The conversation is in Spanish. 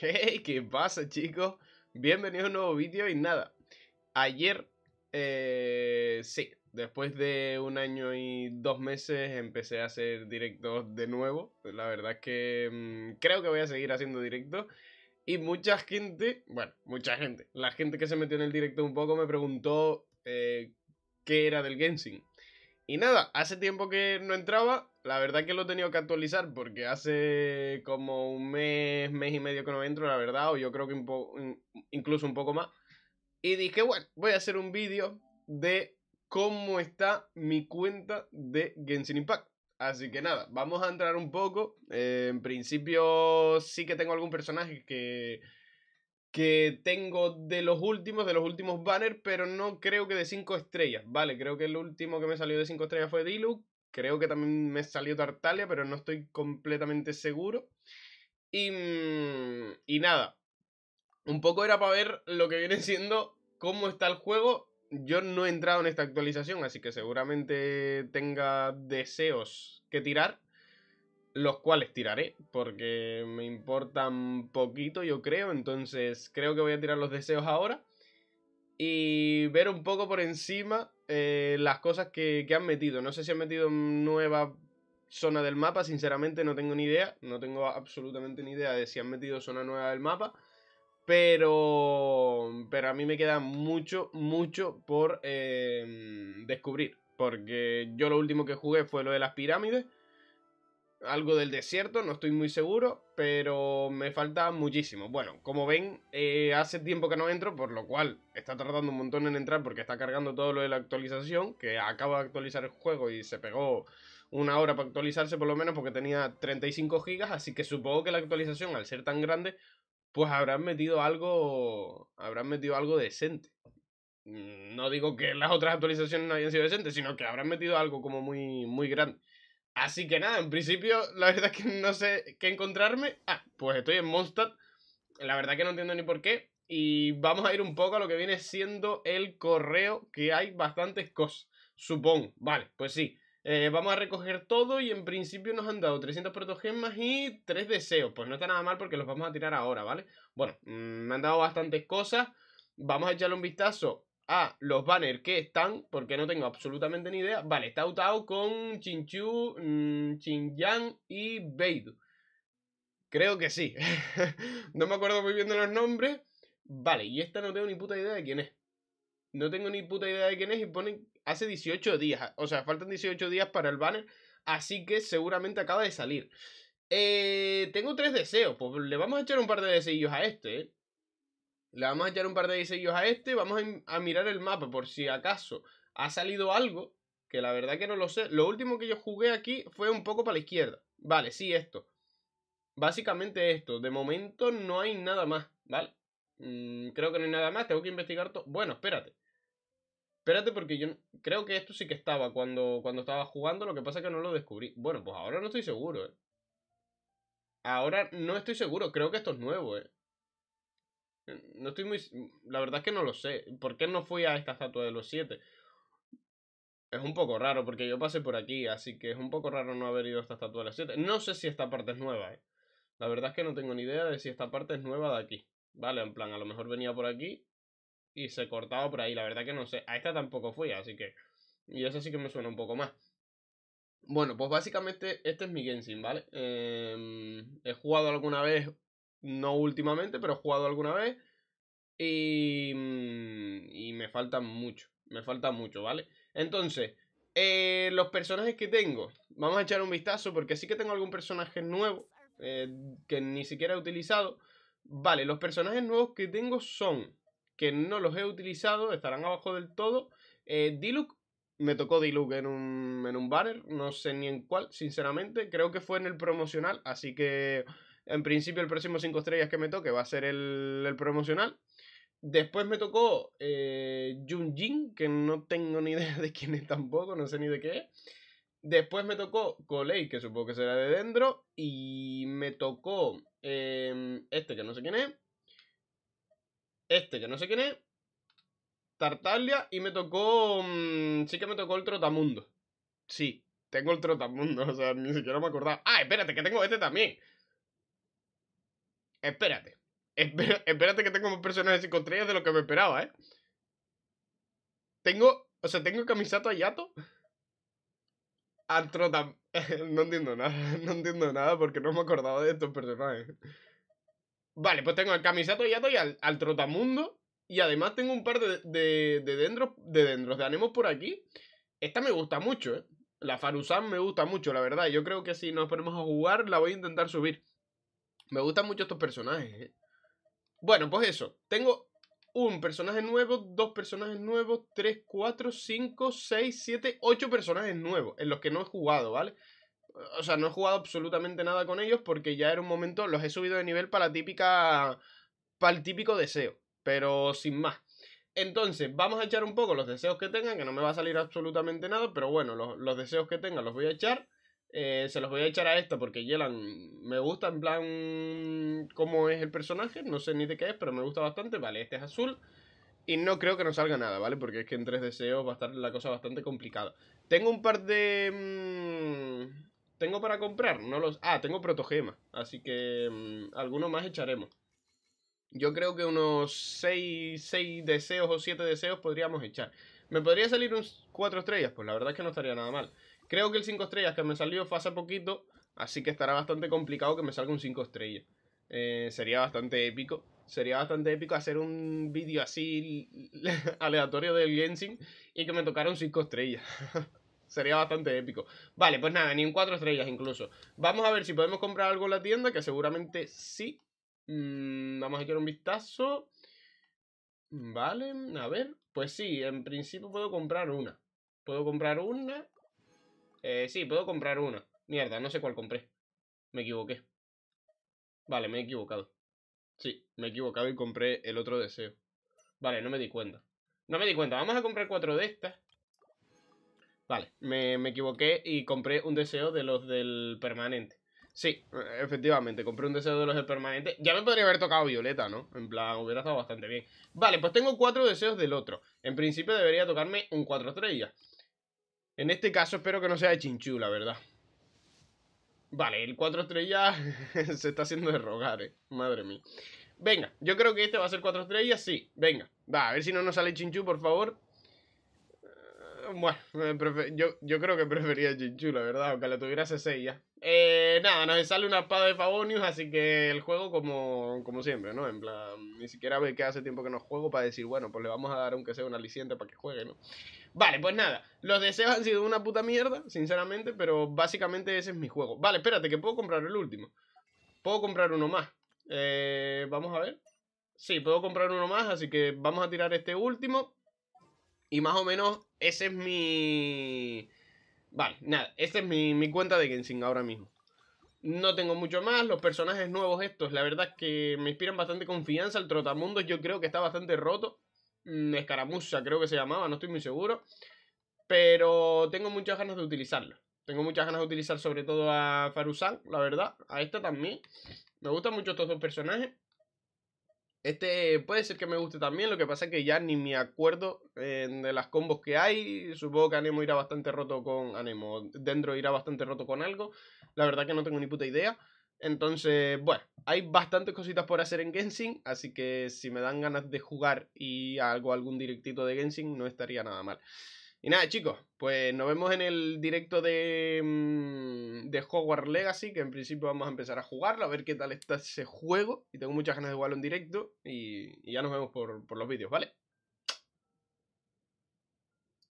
Hey, ¿qué pasa chicos? Bienvenidos a un nuevo vídeo y nada, ayer, eh, sí, después de un año y dos meses empecé a hacer directos de nuevo, la verdad es que mm, creo que voy a seguir haciendo directos y mucha gente, bueno, mucha gente, la gente que se metió en el directo un poco me preguntó eh, qué era del Genshin y nada, hace tiempo que no entraba, la verdad que lo he tenido que actualizar porque hace como un mes, mes y medio que no entro, la verdad, o yo creo que incluso un poco más. Y dije, bueno, voy a hacer un vídeo de cómo está mi cuenta de Genshin Impact. Así que nada, vamos a entrar un poco. Eh, en principio sí que tengo algún personaje que que tengo de los últimos, de los últimos banners, pero no creo que de 5 estrellas. Vale, creo que el último que me salió de 5 estrellas fue Diluc. Creo que también me salió Tartalia, pero no estoy completamente seguro. Y, mm, y nada, un poco era para ver lo que viene siendo cómo está el juego. Yo no he entrado en esta actualización, así que seguramente tenga deseos que tirar los cuales tiraré, porque me importan poquito, yo creo. Entonces, creo que voy a tirar los deseos ahora. Y ver un poco por encima eh, las cosas que, han metido. No sé si han metido nueva zona del mapa, sinceramente no tengo ni idea. No tengo absolutamente ni idea de si han metido zona nueva del mapa. Pero, pero a mí me queda mucho, mucho por eh, descubrir. Porque yo lo último que jugué fue lo de las pirámides algo del desierto, no estoy muy seguro, pero me falta muchísimo. Bueno, como ven, eh, hace tiempo que no entro, por lo cual está tardando un montón en entrar porque está cargando todo lo de la actualización, que acaba de actualizar el juego y se pegó una hora para actualizarse por lo menos porque tenía 35 gigas, así que supongo que la actualización, al ser tan grande, pues habrán metido algo, habrán metido algo decente. Mm, no digo que las otras actualizaciones no hayan sido decentes, sino que habrán metido algo como muy, muy grande. Así que nada, en principio la verdad es que no sé qué encontrarme. Ah, pues estoy en Mondstadt. La verdad que no entiendo ni por qué. Y vamos a ir un poco a lo que viene siendo el correo, que hay bastantes cosas, supongo. Vale, pues sí. Eh, vamos a recoger todo y en principio nos han dado 300 protogemas y 3 deseos. Pues no está nada mal porque los vamos a tirar ahora, ¿vale? Bueno, mm, me han dado bastantes cosas. Vamos a echarle un vistazo a ah, los banners que están, porque no tengo absolutamente ni idea. Vale, está outado con Chinchu, Chinyang mm, y Beidou. Creo que sí. no me acuerdo muy bien de los nombres. Vale, y esta no tengo ni puta idea de quién es. No tengo ni puta idea de quién es y pone hace 18 días. O sea, faltan 18 días para el banner. Así que seguramente acaba de salir. Eh, tengo tres deseos. Pues le vamos a echar un par de deseos a este, ¿eh? Le vamos a echar un par de diseños a este. Vamos a, mirar el mapa por si acaso ha salido algo. Que la verdad que no lo sé. Lo último que yo jugué aquí fue un poco para la izquierda. Vale, sí, esto. Básicamente esto. De momento no hay nada más, ¿vale? Mm, creo que no hay nada más. Tengo que investigar todo. Bueno, espérate. Espérate porque yo creo que esto sí que estaba cuando, cuando estaba jugando. Lo que pasa es que no lo descubrí. Bueno, pues ahora no estoy seguro, ¿eh? Ahora no estoy seguro. Creo que esto es nuevo, ¿eh? Mm, no estoy muy... Mm, la verdad es que no lo sé. ¿Por qué no fui a esta estatua de los siete? Es un poco raro porque yo pasé por aquí, así que es un poco raro no haber ido a esta estatua de los siete. No sé si esta parte es nueva, ¿eh? La verdad es que no tengo ni idea de si esta parte es nueva de aquí. Vale, en plan, a lo mejor venía por aquí y se cortaba por ahí. La verdad que no sé. A esta tampoco fui, así que... Y esa sí que me suena un poco más. Bueno, pues básicamente este es mi Genshin, ¿vale? Em, he jugado alguna vez no últimamente, pero he jugado alguna vez. Y, mm, y me falta mucho, me falta mucho, ¿vale? Entonces, eh, los personajes que tengo, vamos a echar un vistazo porque sí que tengo algún personaje nuevo eh, que ni siquiera he utilizado. Vale, los personajes nuevos que tengo son, que no los he utilizado, estarán abajo del todo. Eh, Diluc, me tocó Diluc en un, en un banner, no sé ni en cuál, sinceramente. Creo que fue en el promocional, así que en principio, el próximo 5 estrellas que me toque va a ser el, promocional. Después me tocó eh, que no tengo ni idea de quién es tampoco, no sé ni de qué es. Después me tocó Colei, que supongo que será de dentro Y me tocó em, este, que no sé quién es. Este, que no sé quién es. Tartaglia. Y me tocó. Mm, sí que me tocó el Trotamundo. Sí, tengo el Trotamundo, o sea, ni siquiera me acordaba. Ah, espérate, que tengo este también. Espérate. espérate que tengo más personajes y estrellas de lo que me esperaba, ¿eh? Tengo... O sea, tengo Camisato a Yato. Al Trotam... no entiendo nada. No entiendo nada porque no me acordaba de estos personajes. Vale, pues tengo el Camisato a Yato y al, Trotamundo. Y además tengo un par de, de, de dendros, de dendros, de anemos por aquí. Esta me gusta mucho, ¿eh? La Farusan me gusta mucho, la verdad. Yo creo que si nos ponemos a jugar, la voy a intentar subir. Me gustan mucho estos personajes. Eh. Bueno, pues eso. Tengo un personaje nuevo, dos personajes nuevos, tres, cuatro, cinco, seis, siete, ocho personajes nuevos en los que no he jugado, ¿vale? O sea, no he jugado absolutamente nada con ellos porque ya era un momento, los he subido de nivel para la típica. para el típico deseo, pero sin más. Entonces, vamos a echar un poco los deseos que tengan, que no me va a salir absolutamente nada, pero bueno, los, los deseos que tengan los voy a echar. Eh, se los voy a echar a esta porque Yelan me gusta en plan cómo es el personaje, no sé ni de qué es, pero me gusta bastante. Vale, este es azul y no creo que nos salga nada, ¿vale? Porque es que en tres deseos va a estar la cosa bastante complicada. Tengo un par de... Mm, ¿Tengo para comprar? No los... Ah, tengo protogema, así que mm, algunos más echaremos. Yo creo que unos 6, deseos o 7 deseos podríamos echar. ¿Me podría salir un 4 estrellas? Pues la verdad es que no estaría nada mal. Creo que el 5 estrellas que me salió fue hace poquito, así que estará bastante complicado que me salga un 5 estrellas. Eh, sería bastante épico. Sería bastante épico hacer un vídeo así aleatorio del Genshin y que me tocaran 5 estrellas. sería bastante épico. Vale, pues nada, ni un 4 estrellas incluso. Vamos a ver si podemos comprar algo en la tienda, que seguramente sí. Mm, vamos a echar un vistazo. Vale, a ver. Pues sí, en principio puedo comprar una. Puedo comprar una eh, sí, puedo comprar una. Mierda, no sé cuál compré. Me equivoqué. Vale, me he equivocado. Sí, me he equivocado y compré el otro deseo. Vale, no me di cuenta. No me di cuenta. Vamos a comprar cuatro de estas. Vale, me, me equivoqué y compré un deseo de los del permanente. Sí, efectivamente, compré un deseo de los del permanente. Ya me podría haber tocado Violeta, ¿no? En plan, hubiera estado bastante bien. Vale, pues tengo cuatro deseos del otro. En principio debería tocarme un cuatro estrellas. En este caso espero que no sea de la verdad. Vale, el 4 estrellas se está haciendo de rogar, eh. Madre mía. Venga, yo creo que este va a ser 4 estrellas, sí. Venga, va, a ver si no nos sale chinchú, por favor. Eh, bueno, yo, yo creo que prefería chinchú la verdad, aunque la tuviera C6 ya. Eh, nada, nos sale una espada de Favonius, así que el juego como, como siempre, ¿no? En plan, ni siquiera ve que hace tiempo que no juego para decir, bueno, pues le vamos a dar aunque sea una aliciente para que juegue, ¿no? Vale, pues nada, los deseos han sido una puta mierda, sinceramente, pero básicamente ese es mi juego. Vale, espérate, que puedo comprar el último. Puedo comprar uno más. Eh, vamos a ver. Sí, puedo comprar uno más, así que vamos a tirar este último. Y más o menos ese es mi... Vale, nada, esta es mi, cuenta de Genshin ahora mismo. No tengo mucho más, los personajes nuevos estos, la verdad es que me inspiran bastante confianza. El Trotamundo yo creo que está bastante roto. Mm, Escaramuza creo que se llamaba, no estoy muy seguro. Pero tengo muchas ganas de utilizarlo. Tengo muchas ganas de utilizar sobre todo a Faruzan la verdad. A esta también. Me gustan mucho estos dos personajes. Este puede ser que me guste también, lo que pasa es que ya ni me acuerdo eh, de las combos que hay. Supongo que Anemo irá bastante roto con. Anemo, Dendro irá bastante roto con algo. La verdad que no tengo ni puta idea. Entonces, bueno, hay bastantes cositas por hacer en Genshin, así que si me dan ganas de jugar y hago algún directito de Genshin, no estaría nada mal. Y nada, chicos, pues nos vemos en el directo de, mm, de Hogwarts Legacy, que en principio vamos a empezar a jugarlo, a ver qué tal está ese juego. Y tengo muchas ganas de jugarlo en directo. Y, ya nos vemos por, por los vídeos, ¿vale?